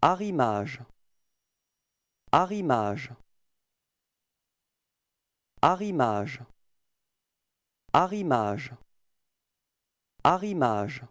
Arimage. Arrimage Arrimage Arrimage Arrimage